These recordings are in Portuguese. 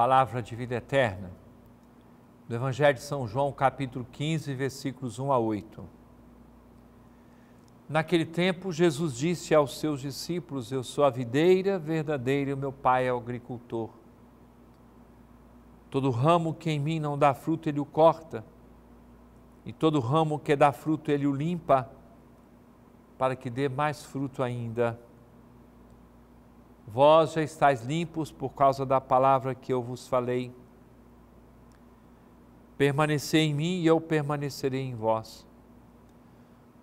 palavra de vida eterna, do Evangelho de São João, capítulo 15, versículos 1 a 8. Naquele tempo, Jesus disse aos seus discípulos: Eu sou a videira verdadeira e o meu Pai é o agricultor. Todo ramo que em mim não dá fruto, ele o corta, e todo ramo que dá fruto, ele o limpa, para que dê mais fruto ainda. Vós já estáis limpos por causa da palavra que eu vos falei. Permanecei em mim e eu permanecerei em vós.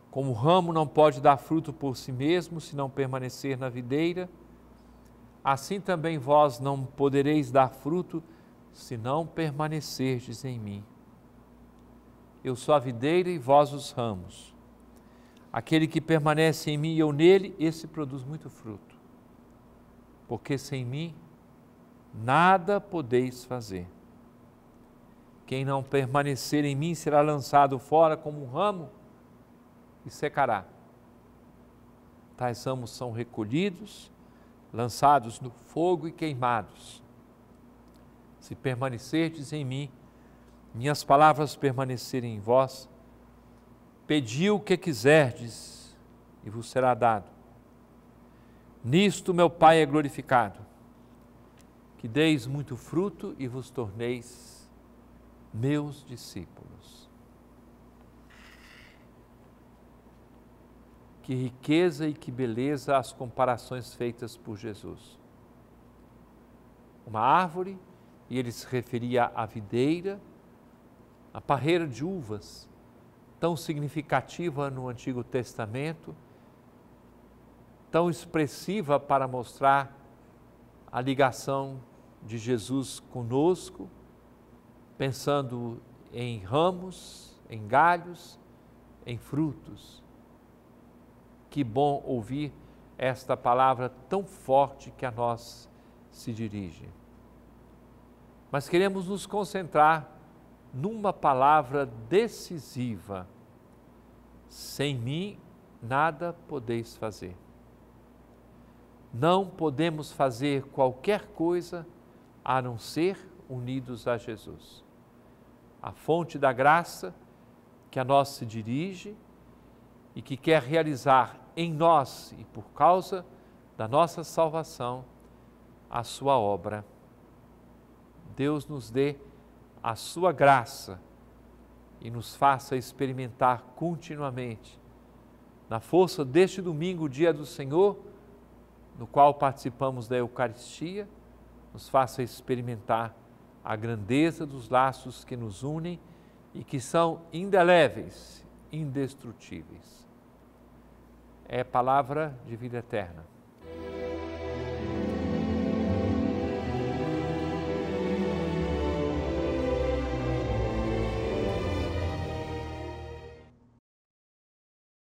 Como o ramo não pode dar fruto por si mesmo se não permanecer na videira, assim também vós não podereis dar fruto se não permanecerdes em mim. Eu sou a videira e vós os ramos. Aquele que permanece em mim e eu nele, esse produz muito fruto porque sem mim nada podeis fazer. Quem não permanecer em mim será lançado fora como um ramo e secará. Tais ramos são recolhidos, lançados no fogo e queimados. Se permanecerdes em mim, minhas palavras permanecerem em vós, pedi o que quiserdes e vos será dado Nisto meu Pai é glorificado, que deis muito fruto e vos torneis meus discípulos. Que riqueza e que beleza as comparações feitas por Jesus. Uma árvore, e ele se referia à videira, a parreira de uvas, tão significativa no Antigo Testamento tão expressiva para mostrar a ligação de Jesus conosco, pensando em ramos, em galhos, em frutos. Que bom ouvir esta palavra tão forte que a nós se dirige. Mas queremos nos concentrar numa palavra decisiva: sem mim nada podeis fazer. Não podemos fazer qualquer coisa a não ser unidos a Jesus. A fonte da graça que a nós se dirige e que quer realizar em nós e por causa da nossa salvação a sua obra. Deus nos dê a sua graça e nos faça experimentar continuamente, na força deste domingo, dia do Senhor, no qual participamos da Eucaristia, nos faça experimentar a grandeza dos laços que nos unem e que são indeléveis, indestrutíveis. É palavra de vida eterna.